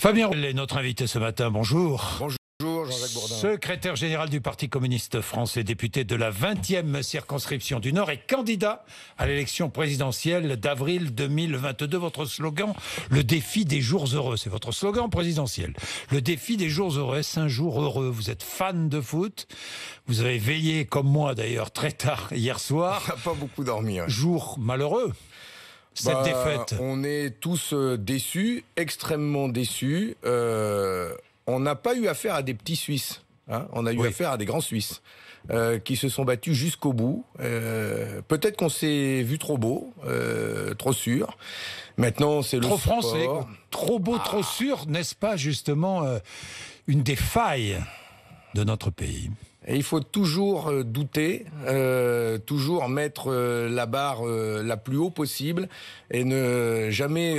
Fabien Roussel est notre invité ce matin. Bonjour. Bonjour. Jean-Jacques Bourdin. – Secrétaire général du Parti communiste français, député de la 20e circonscription du Nord et candidat à l'élection présidentielle d'avril 2022. Votre slogan, le défi des jours heureux, c'est votre slogan présidentiel. Le défi des jours heureux, c'est un jour heureux Vous êtes fan de foot, vous avez veillé, comme moi d'ailleurs, très tard hier soir. pas beaucoup dormi. Jour malheureux cette bah, défaite On est tous euh, déçus, extrêmement déçus. Euh, on n'a pas eu affaire à des petits Suisses. Hein. on a eu affaire à des grands Suisses euh, qui se sont battus jusqu'au bout. Peut-être qu'on s'est vu trop beau, trop sûr. Maintenant, c'est le trop français, trop beau, ah. trop sûr, n'est-ce pas justement une des failles de notre pays il faut toujours euh, douter, euh, toujours mettre euh, la barre la plus haut possible et ne jamais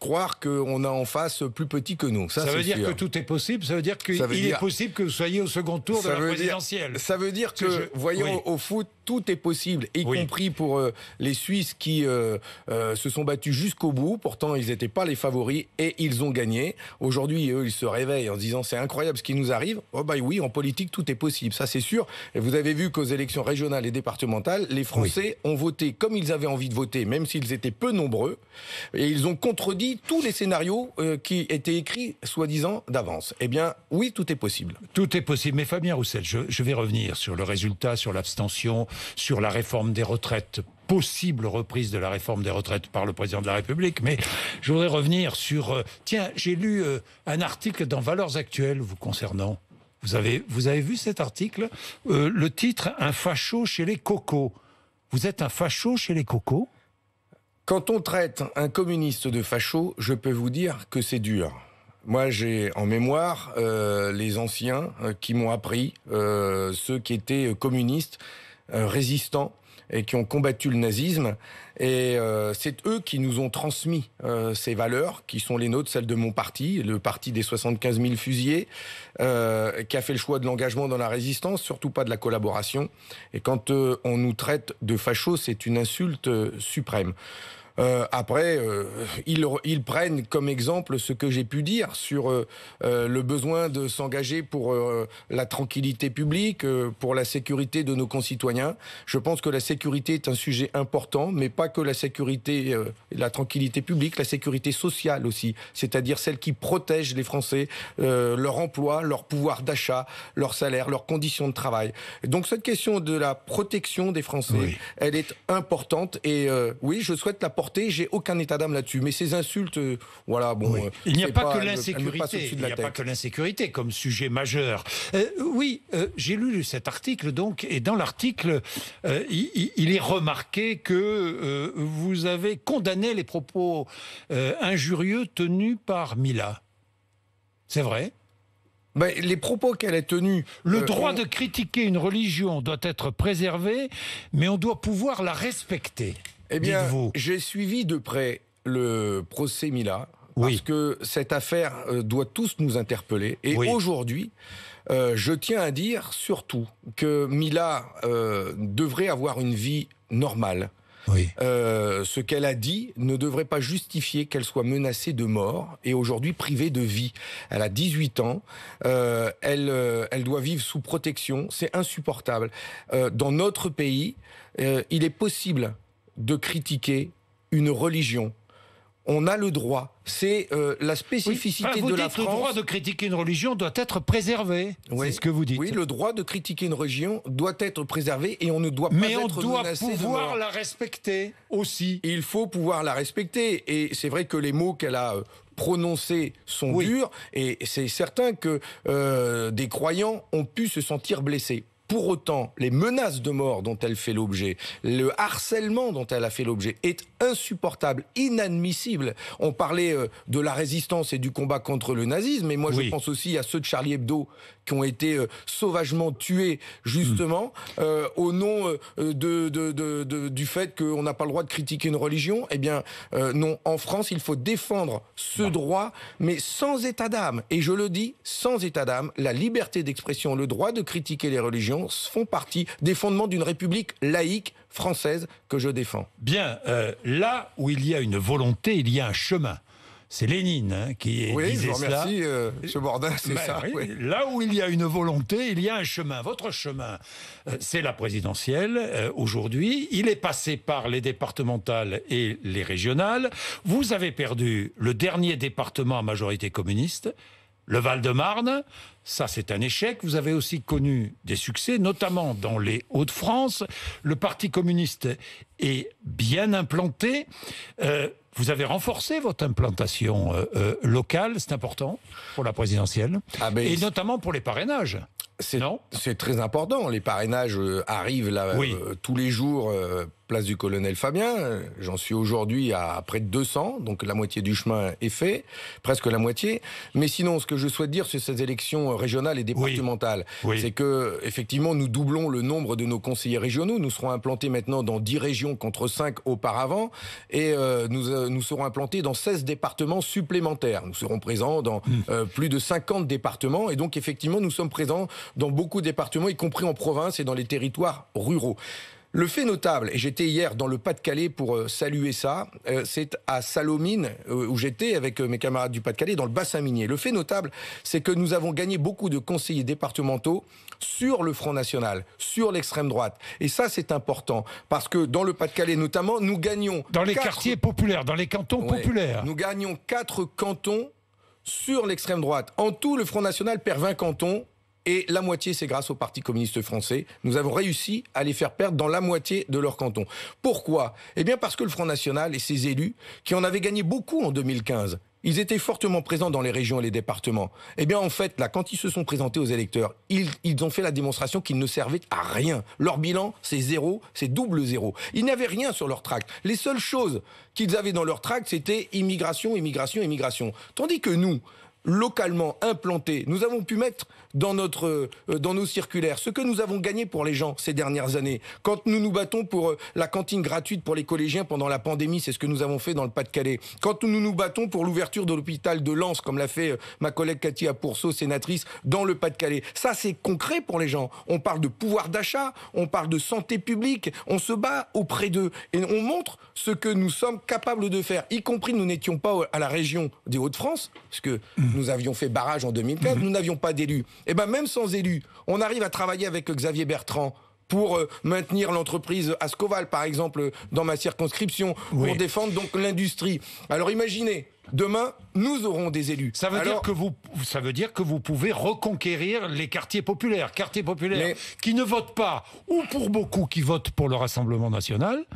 croire qu'on a en face plus petit que nous. Ça, veut dire que tout est possible, ça veut dire qu'il est possible que vous soyez au second tour de la présidentielle. ça veut dire que, voyons au foot, tout est possible, y compris pour euh, les Suisses qui euh, euh, se sont battus jusqu'au bout. Pourtant, ils n'étaient pas les favoris et ils ont gagné. Aujourd'hui, eux, ils se réveillent en disant c'est incroyable ce qui nous arrive. Oh bah oui, en politique, tout est possible, ça c'est sûr. Et vous avez vu qu'aux élections régionales et départementales, les Français ont voté comme ils avaient envie de voter, même s'ils étaient peu nombreux. Et ils ont contredit tous les scénarios qui étaient écrits, soi-disant, d'avance. Eh bien, oui, tout est possible. Tout est possible. Mais Fabien Roussel, je vais revenir sur le résultat, sur l'abstention sur la réforme des retraites possible reprise de la réforme des retraites par le président de la République. Mais je voudrais revenir sur. Euh, tiens, j'ai lu euh, un article dans Valeurs Actuelles vous concernant. Vous avez, vous avez vu cet article euh, Le titre Un facho chez les cocos. Vous êtes un facho chez les cocos Quand on traite un communiste de facho, je peux vous dire que c'est dur. Moi, j'ai en mémoire les anciens qui m'ont appris, ceux qui étaient communistes, euh, résistants et qui ont combattu le nazisme. Et euh, c'est eux qui nous ont transmis euh, ces valeurs, qui sont les nôtres, celles de mon parti, le parti des 75 000 fusillés, qui a fait le choix de l'engagement dans la résistance, surtout pas de la collaboration. Et quand on nous traite de fachos, c'est une insulte suprême. Euh, après, euh, ils, prennent comme exemple ce que j'ai pu dire sur euh, le besoin de s'engager pour la tranquillité publique, pour la sécurité de nos concitoyens. Je pense que la sécurité est un sujet important, mais pas que la sécurité, la tranquillité publique, la sécurité sociale aussi, c'est-à-dire celle qui protège les Français, leur emploi, leur pouvoir d'achat, leur salaire, leurs conditions de travail. Donc cette question de la protection des Français, elle est importante et oui, je souhaite la j'ai aucun état d'âme là-dessus. Mais ces insultes, euh, voilà, bon. Euh, il n'y a pas, que l'insécurité. Il a pas que l'insécurité comme sujet majeur. Euh, oui, j'ai lu cet article donc, et dans l'article, il, est remarqué que vous avez condamné les propos injurieux tenus par Mila. C'est vrai. Ben, les propos qu'elle a tenus. Le droit de critiquer une religion doit être préservé, mais on doit pouvoir la respecter. Eh bien, j'ai suivi de près le procès Mila, parce que cette affaire euh, doit tous nous interpeller. Et aujourd'hui, euh, je tiens à dire surtout que Mila euh, devrait avoir une vie normale. Oui. ce qu'elle a dit ne devrait pas justifier qu'elle soit menacée de mort et aujourd'hui privée de vie. Elle a 18 ans, elle, elle doit vivre sous protection, c'est insupportable. dans notre pays, il est possible de critiquer une religion. On a le droit. C'est euh, la spécificité ah, de la France. Le droit de critiquer une religion doit être préservé. Oui. C'est ce que vous dites. Oui, le droit de critiquer une religion doit être préservé et on ne doit pas Mais on doit pouvoir la respecter aussi. Il faut pouvoir la respecter et c'est vrai que les mots qu'elle a euh, prononcés sont durs et c'est certain que euh, des croyants ont pu se sentir blessés. Pour autant, les menaces de mort dont elle fait l'objet, le harcèlement dont elle a fait l'objet est insupportable, inadmissible. On parlait euh, de la résistance et du combat contre le nazisme, mais moi je pense aussi à ceux de Charlie Hebdo qui ont été euh, sauvagement tués justement hmm. euh, au nom du fait qu'on n'a pas le droit de critiquer une religion. Eh bien non, en France, il faut défendre ce bah. droit, mais sans état d'âme. Et je le dis, sans état d'âme, la liberté d'expression, le droit de critiquer les religions font partie des fondements d'une République laïque française que je défends. Bien, euh, là où il y a une volonté, il y a un chemin. C'est Lénine hein, qui oui, je vous remercie, euh, M. Bordin, c'est ben ça. Là où il y a une volonté, il y a un chemin. Votre chemin, euh, c'est la présidentielle aujourd'hui. Il est passé par les départementales et les régionales. Vous avez perdu le dernier département à majorité communiste. Le Val-de-Marne, ça c'est un échec. Vous avez aussi connu des succès, notamment dans les Hauts-de-France. Le Parti communiste est bien implanté. Euh, vous avez renforcé votre implantation euh, euh, locale, c'est important pour la présidentielle, ah, et notamment pour les parrainages. C'est très important. Les parrainages arrivent là, tous les jours place du colonel Fabien. J'en suis aujourd'hui à près de 200, donc la moitié du chemin est fait, presque la moitié. Mais sinon, ce que je souhaite dire sur ces élections régionales et départementales, c'est que effectivement, nous doublons le nombre de nos conseillers régionaux. Nous serons implantés maintenant dans 10 régions contre 5 auparavant, et euh, nous, euh, nous serons implantés dans 16 départements supplémentaires. Nous serons présents dans hmm. euh, plus de 50 départements, et donc effectivement, nous sommes présents dans beaucoup de départements, y compris en province et dans les territoires ruraux. Le fait notable, et j'étais hier dans le Pas-de-Calais pour euh, saluer ça, euh, c'est à Salomine, euh, où j'étais avec mes camarades du Pas-de-Calais, dans le bassin minier. Le fait notable, c'est que nous avons gagné beaucoup de conseillers départementaux sur le Front National, sur l'extrême droite. Et ça, c'est important, parce que dans le Pas-de-Calais notamment, nous gagnons... Dans les quartiers populaires, dans les cantons populaires. Nous gagnons quatre cantons sur l'extrême droite. En tout, le Front National perd 20 cantons et la moitié, c'est grâce au Parti communiste français. Nous avons réussi à les faire perdre dans la moitié de leur canton. Pourquoi Eh bien parce que le Front National et ses élus, qui en avaient gagné beaucoup en 2015, ils étaient fortement présents dans les régions et les départements. Eh bien, en fait, là, quand ils se sont présentés aux électeurs, ils, ils ont fait la démonstration qu'ils ne servaient à rien. Leur bilan, c'est zéro, c'est double zéro. Ils n'avaient rien sur leur tract. Les seules choses qu'ils avaient dans leur tract, c'était immigration, immigration, immigration. Tandis que nous, localement implantés, nous avons pu mettre dans, notre, euh, dans nos circulaires ce que nous avons gagné pour les gens ces dernières années. Quand nous nous battons pour euh, la cantine gratuite pour les collégiens pendant la pandémie, c'est ce que nous avons fait dans le Pas-de-Calais. Quand nous nous battons pour l'ouverture de l'hôpital de Lens, comme l'a fait euh, ma collègue Cathy Apourso sénatrice, dans le Pas-de-Calais. Ça, c'est concret pour les gens. On parle de pouvoir d'achat, on parle de santé publique, on se bat auprès d'eux et on montre ce que nous sommes capables de faire, y compris nous n'étions pas à la région des Hauts-de-France, parce que mhm. nous avions fait barrage en 2015, mhm. nous n'avions pas d'élus. Et eh bien même sans élus, on arrive à travailler avec Xavier Bertrand, pour euh, maintenir l'entreprise Ascoval, par exemple, dans ma circonscription, pour défendre donc l'industrie. Alors imaginez, demain, nous aurons des élus. Ça veut, dire que vous, ça veut dire que vous pouvez reconquérir les quartiers populaires, quartiers populaires qui ne votent pas, ou pour beaucoup qui votent pour le Rassemblement national,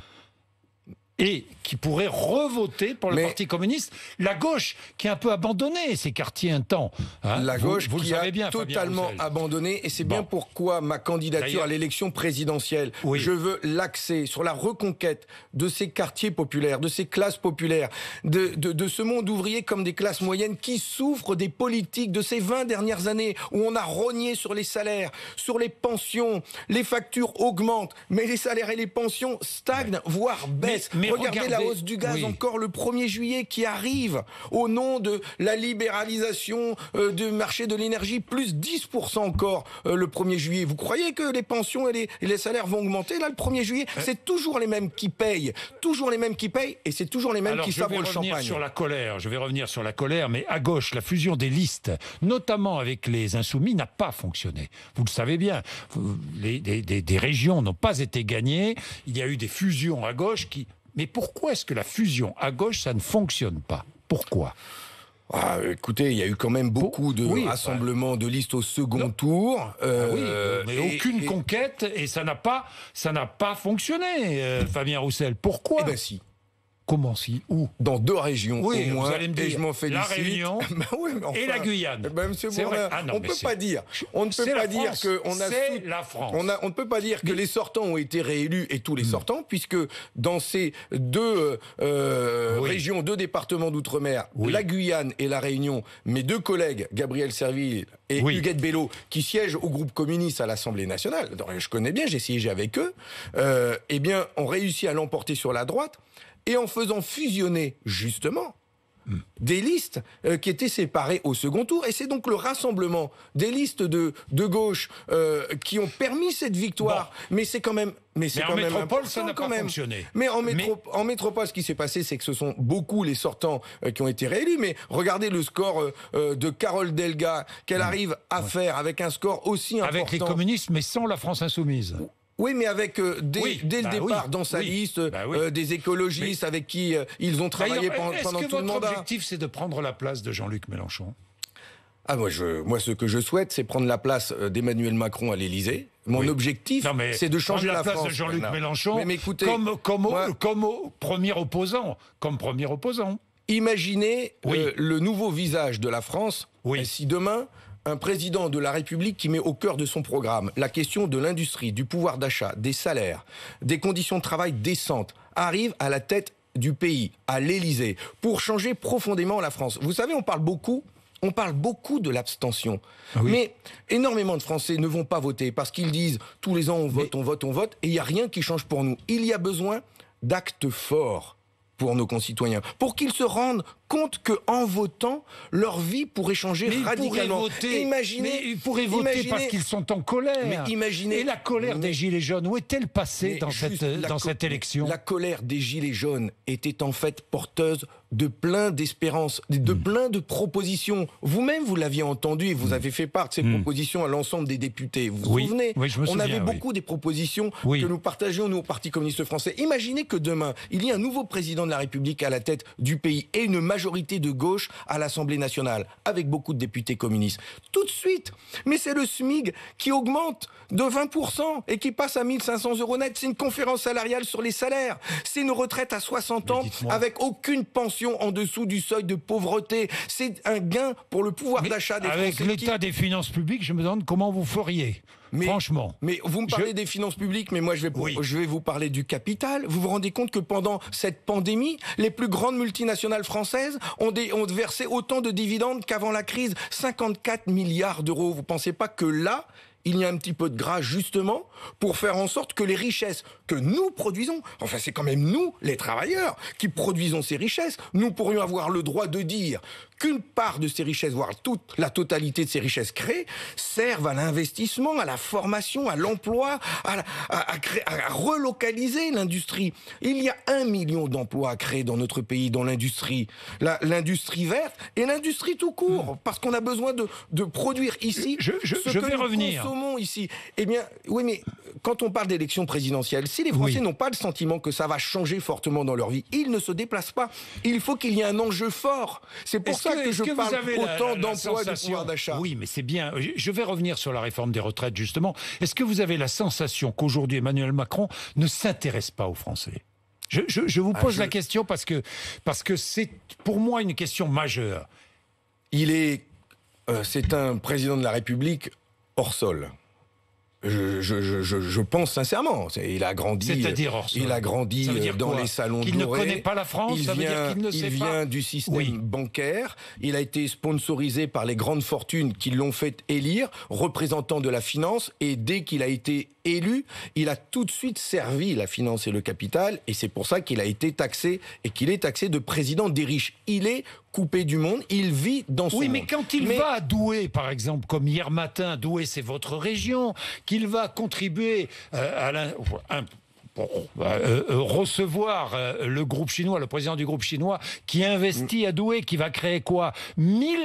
et qui pourrait revoter pour le Parti communiste. La gauche qui a un peu abandonné ces quartiers un temps. Hein. La gauche vous, qui a bien, totalement abandonné, et c'est bien pourquoi ma candidature à l'élection présidentielle, je veux l'axer sur la reconquête de ces quartiers populaires, de ces classes populaires, de, de, ce monde ouvrier comme des classes moyennes qui souffrent des politiques de ces 20 dernières années où on a rogné sur les salaires, sur les pensions, les factures augmentent, mais les salaires et les pensions stagnent, voire baissent. mais regardez, la hausse du gaz encore le 1er juillet qui arrive au nom de la libéralisation euh, du marché de l'énergie, plus 10% encore euh, le 1er juillet. Vous croyez que les pensions et les, salaires vont augmenter là le 1er juillet euh. C'est toujours les mêmes qui payent, toujours les mêmes qui payent et c'est toujours les mêmes qui s'avouent le champagne. Je vais revenir sur la colère, je vais revenir sur la colère, mais à gauche, la fusion des listes, notamment avec les insoumis, n'a pas fonctionné. Vous le savez bien, les, des régions n'ont pas été gagnées, il y a eu des fusions à gauche qui mais pourquoi est-ce que la fusion à gauche, ça ne fonctionne pas Pourquoi ah, écoutez, il y a eu quand même beaucoup de rassemblements de listes au second tour. Ah euh, mais aucune conquête et ça n'a pas, ça n'a pas fonctionné, euh, Fabien Roussel. Pourquoi eh ben, Comment si Où Dans deux régions au moins. et je m'en félicite. La Réunion bah et la Guyane. on ne peut pas dire. On ne pas dire que On, ne peut pas dire que les sortants ont été réélus et tous les hmm. sortants, puisque dans ces deux euh, régions, deux départements d'outre-mer, la Guyane et la Réunion, mes deux collègues, Gabriel Serville et Huguette Bello, qui siègent au groupe communiste à l'Assemblée nationale. Je connais bien, j'ai siégé avec eux. Euh, eh bien, ont réussi à l'emporter sur la droite et en faisant fusionner, justement, des listes euh, qui étaient séparées au second tour. Et c'est donc le rassemblement des listes de, de gauche euh, qui ont permis cette victoire. Mais c'est quand même. Mais, c'est quand en même métropole, ça Mais en, en, métropole, ce qui s'est passé, c'est que ce sont beaucoup les sortants euh, qui ont été réélus. Mais regardez le score de Carole Delga qu'elle mmh. arrive à faire avec un score aussi important. Avec les communistes, mais sans la France insoumise. Oui, mais avec euh, dès, le bah départ dans sa liste bah euh, des écologistes avec qui euh, ils ont travaillé pendant, tout le mandat. est-ce que votre objectif, c'est de prendre la place de Jean-Luc Mélenchon. Ah moi, moi, ce que je souhaite, c'est prendre la place d'Emmanuel Macron à l'Élysée. Mon objectif, c'est de changer la, la place de Jean-Luc Mélenchon comme, premier opposant, comme premier opposant. Imaginez le nouveau visage de la France oui. si demain un président de la République qui met au cœur de son programme la question de l'industrie, du pouvoir d'achat, des salaires, des conditions de travail décentes, arrive à la tête du pays, à l'Élysée, pour changer profondément la France. Vous savez, on parle beaucoup on parle beaucoup de l'abstention. Ah Mais énormément de Français ne vont pas voter parce qu'ils disent tous les ans on vote, on vote, on vote, et il n'y a rien qui change pour nous. Il y a besoin d'actes forts pour nos concitoyens, pour qu'ils se rendent compte qu'en votant, leur vie pourrait changer radicalement. Ils mais ils pourraient voter parce qu'ils sont en colère. Mais imaginez, et la colère des Gilets jaunes, où est-elle passée dans, cette, dans cette élection La colère des Gilets jaunes était en fait porteuse de plein d'espérances, de hmm. plein de propositions. Vous-même, vous, l'aviez entendu et vous hmm. avez fait part de ces hmm. propositions à l'ensemble des députés. Vous vous souvenez je On avait beaucoup des propositions que nous partageons, nous, au Parti communiste français. Imaginez que demain, il y a un nouveau président de la République à la tête du pays et une majorité majorité de gauche à l'Assemblée nationale, avec beaucoup de députés communistes. Tout de suite. Mais c'est le SMIG qui augmente de 20% et qui passe à 1500 euros net. C'est une conférence salariale sur les salaires. C'est une retraite à 60 ans avec aucune pension en dessous du seuil de pauvreté. C'est un gain pour le pouvoir d'achat des Français. Avec l'état des finances publiques, je me demande comment vous feriez. Mais, Franchement. Mais vous me parlez des finances publiques, mais moi je vais, vous parler du capital. Vous vous rendez compte que pendant cette pandémie, les plus grandes multinationales françaises ont, ont versé autant de dividendes qu'avant la crise, 54 milliards d'euros. Vous pensez pas que là, il y a un petit peu de gras justement pour faire en sorte que les richesses que nous produisons, enfin c'est quand même nous, les travailleurs, qui produisons ces richesses, nous pourrions avoir le droit de dire qu'une part de ces richesses, voire toute la totalité de ces richesses créées, servent à l'investissement, à la formation, à l'emploi, à, relocaliser l'industrie. Il y a un million d'emplois à créer dans notre pays, dans l'industrie, l'industrie verte et l'industrie tout court, hmm. parce qu'on a besoin de, produire ici. Je, vais revenir ici. Eh bien, oui, mais quand on parle d'élection présidentielle, si les Français n'ont pas le sentiment que ça va changer fortement dans leur vie, ils ne se déplacent pas. Il faut qu'il y ait un enjeu fort. C'est pour ça que, je parle autant d'emplois de pouvoir d'achat. Oui, mais c'est bien. Je vais revenir sur la réforme des retraites, justement. Est-ce que vous avez la sensation qu'aujourd'hui, Emmanuel Macron ne s'intéresse pas aux Français je, vous ah, pose la question parce que parce que c'est pour moi une question majeure. Il est euh, c'est un président de la République Orsol. Je, pense sincèrement. Il a grandi. Il a grandi euh, dans les salons Il ne connaît pas la France. Il vient, du système bancaire. Il a été sponsorisé par les grandes fortunes qui l'ont fait élire représentant de la finance. Et dès qu'il a été élu, il a tout de suite servi la finance et le capital, et c'est pour ça qu'il a été taxé et qu'il est taxé de président des riches. Il est coupé du monde, il vit dans son Oui, mais quand il va à Douai, par exemple, comme hier matin, Douai c'est votre région, qu'il va contribuer euh, à la... Bah, euh, euh, recevoir euh, le groupe chinois, le président du groupe chinois, qui investit à Douai, qui va créer quoi 1000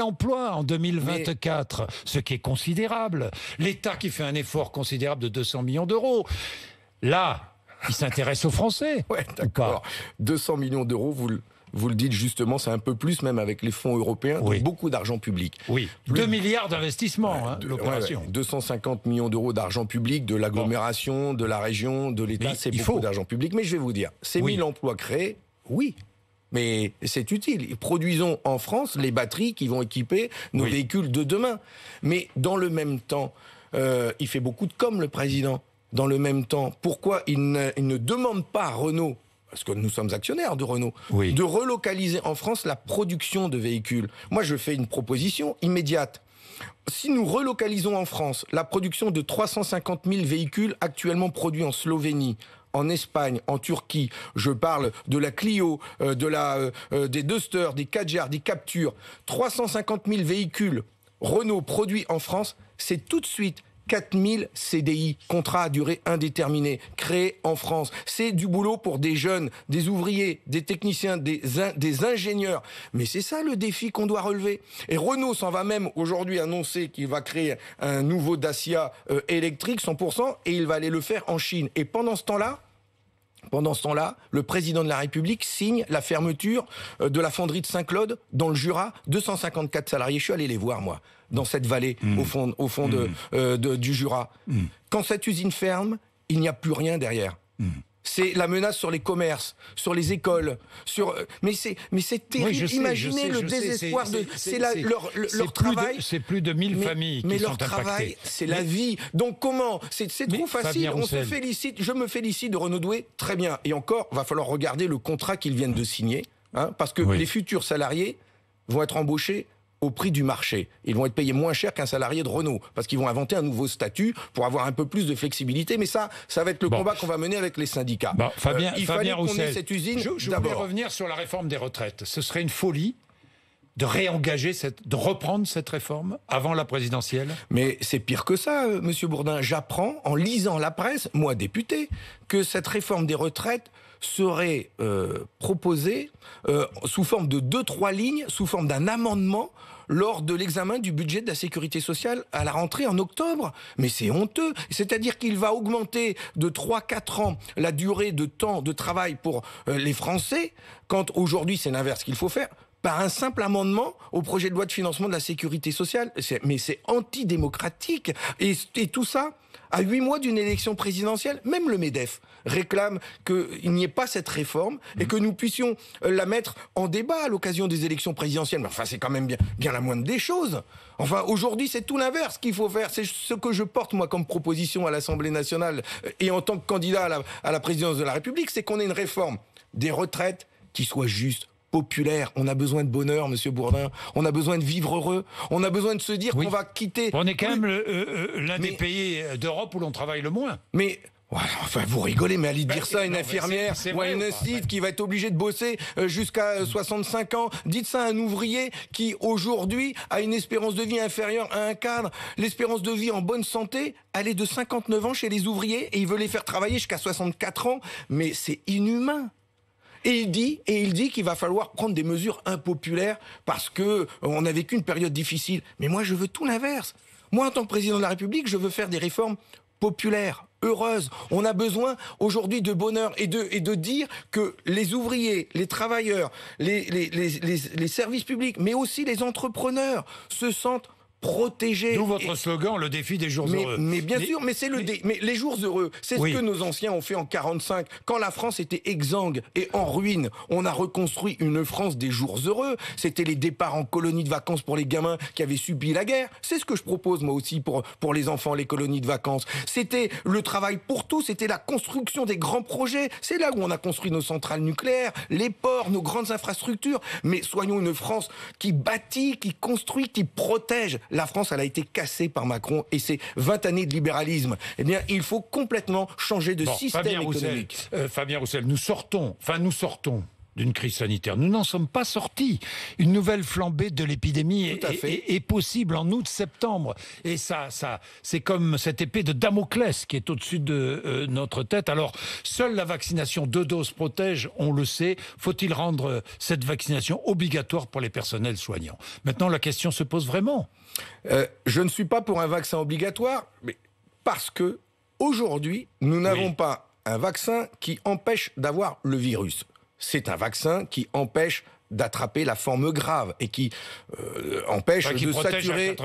emplois en 2024, ce qui est considérable. L'État qui fait un effort considérable de 200 millions d'euros. Là, il s'intéresse aux Français. Ouais, d'accord. 200 millions d'euros, vous vous le dites justement, c'est un peu plus même avec les fonds européens, beaucoup d'argent public. Oui, 2 milliards d'investissements, hein, l'opération. 250 millions d'euros d'argent public, de l'agglomération, de la région, de l'État, c'est beaucoup d'argent public. Mais je vais vous dire, ces oui. 1000 emplois créés, oui, mais c'est utile. Produisons en France les batteries qui vont équiper nos véhicules de demain. Mais dans le même temps, euh, il fait beaucoup de com, le président. Dans le même temps, pourquoi il ne, il ne demande pas à Renault parce que nous sommes actionnaires de Renault, de relocaliser en France la production de véhicules. Moi, je fais une proposition immédiate. Si nous relocalisons en France la production de 350 000 véhicules actuellement produits en Slovénie, en Espagne, en Turquie, je parle de la Clio, euh, de la, euh, euh, des Duster, des Kadjar, des Captures, 350 000 véhicules Renault produits en France, c'est tout de suite 4000 CDI, contrats à durée indéterminée, créés en France. C'est du boulot pour des jeunes, des ouvriers, des techniciens, des, des ingénieurs. Mais c'est ça le défi qu'on doit relever. Et Renault s'en va même aujourd'hui annoncer qu'il va créer un nouveau Dacia euh, électrique 100% et il va aller le faire en Chine. Et pendant ce temps-là, pendant ce temps-là, le président de la République signe la fermeture euh, de la fonderie de Saint-Claude dans le Jura, 254 salariés. Je suis allé les voir, moi, dans cette vallée, mmh. au fond, mmh. euh, du Jura. Mmh. Quand cette usine ferme, il n'y a plus rien derrière c'est la menace sur les commerces, sur les écoles, sur. Euh, mais c'est, mais terrible. Imaginez le désespoir de. C'est leur, leur travail. C'est plus de 1000 familles mais leur travail, c'est la vie. Donc comment C'est trop facile. On se félicite. Je me félicite de Renaudoué. Très bien. Et encore, va falloir regarder le contrat qu'ils viennent de signer, hein, parce que les futurs salariés vont être embauchés au prix du marché. Ils vont être payés moins cher qu'un salarié de Renault parce qu'ils vont inventer un nouveau statut pour avoir un peu plus de flexibilité. Mais ça, ça va être le combat qu'on va mener avec les syndicats. Fabien, euh, il faut qu'on ait cette usine. Je, je voulais revenir sur la réforme des retraites. Ce serait une folie de réengager, cette, de reprendre cette réforme avant la présidentielle Mais c'est pire que ça, euh, Monsieur Bourdin. J'apprends, en lisant la presse, moi député, que cette réforme des retraites serait euh, proposée euh, sous forme de deux, trois lignes, sous forme d'un amendement lors de l'examen du budget de la sécurité sociale à la rentrée en octobre. Mais c'est honteux. C'est-à-dire qu'il va augmenter de 3-4 ans la durée de temps de travail pour les Français, quand aujourd'hui c'est l'inverse qu'il faut faire par un simple amendement au projet de loi de financement de la sécurité sociale. Mais c'est antidémocratique. Et, tout ça, à huit mois d'une élection présidentielle, même le MEDEF réclame qu'il n'y ait pas cette réforme et mmh. que nous puissions euh, la mettre en débat à l'occasion des élections présidentielles. Mais enfin, c'est quand même bien, la moindre des choses. Enfin, aujourd'hui, c'est tout l'inverse qu'il faut faire. C'est ce que je porte, moi, comme proposition à l'Assemblée nationale et en tant que candidat à la, à la présidence de la République, c'est qu'on ait une réforme des retraites qui soit juste, on a besoin de bonheur, Monsieur Bourdin. On a besoin de vivre heureux. On a besoin de se dire qu'on va quitter. On est quand même euh, euh, euh, l'un des pays d'Europe où l'on travaille le moins. Mais enfin, vous rigolez, mais allez dire ça à une infirmière ou à une site qui va être obligée de bosser jusqu'à 65 ans. Dites ça à un ouvrier qui, aujourd'hui, a une espérance de vie inférieure à un cadre. L'espérance de vie en bonne santé, elle est de 59 ans chez les ouvriers et il veulent les faire travailler jusqu'à 64 ans. Mais c'est inhumain. Et il dit, et il dit qu'il va falloir prendre des mesures impopulaires parce que euh, on a vécu une période difficile. Mais moi, je veux tout l'inverse. Moi, en tant que président de la République, je veux faire des réformes populaires, heureuses. On a besoin aujourd'hui de bonheur et de, et de dire que les ouvriers, les travailleurs, les, les, les, services publics, mais aussi les entrepreneurs se sentent protéger. D'où votre slogan, le défi des jours heureux. Mais bien sûr, mais c'est le dé, mais les jours heureux, c'est ce que nos anciens ont fait en 45, quand la France était exsangue et en ruine. On a reconstruit une France des jours heureux. C'était les départs en colonies de vacances pour les gamins qui avaient subi la guerre. C'est ce que je propose moi aussi pour pour les enfants, les colonies de vacances. C'était le travail pour tous, c'était la construction des grands projets. C'est là où on a construit nos centrales nucléaires, les ports, nos grandes infrastructures. Mais soyons une France qui bâtit, qui construit, qui protège la France, elle a été cassée par Macron et ses 20 années de libéralisme. Eh bien, il faut complètement changer de système économique. Euh, Fabien Roussel, nous sortons, enfin nous sortons d'une crise sanitaire. Nous n'en sommes pas sortis. Une nouvelle flambée de l'épidémie est, possible en août-septembre. Et ça, ça, c'est comme cette épée de Damoclès qui est au-dessus de euh, notre tête. Alors, seule la vaccination deux doses protège, on le sait. Faut-il rendre euh, cette vaccination obligatoire pour les personnels soignants Maintenant, la question se pose vraiment. Euh, je ne suis pas pour un vaccin obligatoire, mais parce que aujourd'hui, nous n'avons pas un vaccin qui empêche d'avoir le virus c'est un vaccin qui empêche d'attraper la forme grave et qui euh, empêche de saturer.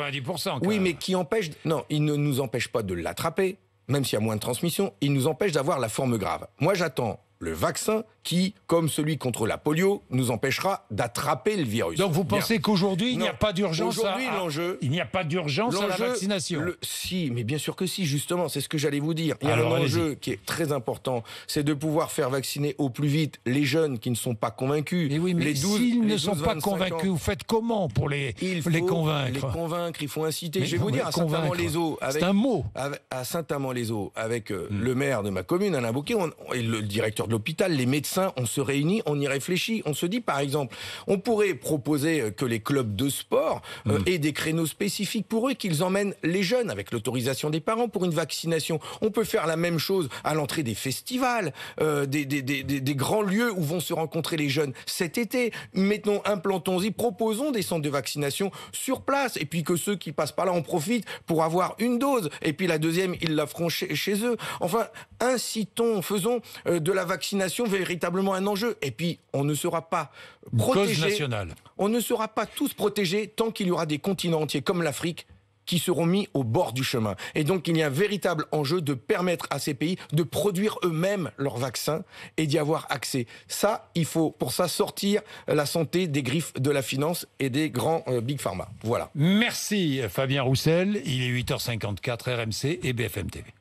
oui, mais qui empêche. Non, il ne nous empêche pas de l'attraper, même s'il y a moins de transmission. Il nous empêche d'avoir la forme grave. Moi, j'attends le vaccin qui, comme celui contre la polio, nous empêchera d'attraper le virus. Donc vous pensez qu'aujourd'hui, il n'y a pas d'urgence Aujourd'hui, l'enjeu... Il n'y a pas d'urgence à la vaccination. Si, mais bien sûr que si, justement, c'est ce que j'allais vous dire. Il y a un enjeu qui est très important, c'est de pouvoir faire vacciner au plus vite les jeunes qui ne sont pas convaincus. Mais oui, mais les s'ils ne sont pas convaincus, vous faites comment pour les, les convaincre Les convaincre, il faut inciter. Je vais vous dire, à Saint-Amand-les-Eaux... C'est un mot avec, À Saint-Amand-les-Eaux, avec euh, hmm. le maire de ma commune, Alain Bouquet, le directeur de l'hôpital, les médecins on se réunit, on y réfléchit. On se dit, par exemple, on pourrait proposer euh, que les clubs de sport euh, mm. aient des créneaux spécifiques pour eux, qu'ils emmènent les jeunes avec l'autorisation des parents pour une vaccination. On peut faire la même chose à l'entrée des festivals, euh, des, grands lieux où vont se rencontrer les jeunes cet été. Mettons, implantons-y, proposons des centres de vaccination sur place, et puis que ceux qui passent par là en profitent pour avoir une dose, et puis la deuxième, ils la feront chez, eux. Enfin, incitons, faisons de la vaccination véritablement véritablement un enjeu. Et puis, on ne sera pas protégé. On ne sera pas tous protégés tant qu'il y aura des continents entiers comme l'Afrique qui seront mis au bord du chemin. Et donc il y a un véritable enjeu de permettre à ces pays de produire eux-mêmes leurs vaccins et d'y avoir accès. Ça, il faut pour ça sortir la santé des griffes de la finance et des grands euh, big pharma. Voilà. Merci Fabien Roussel. Il est 8h54 RMC et BFM TV.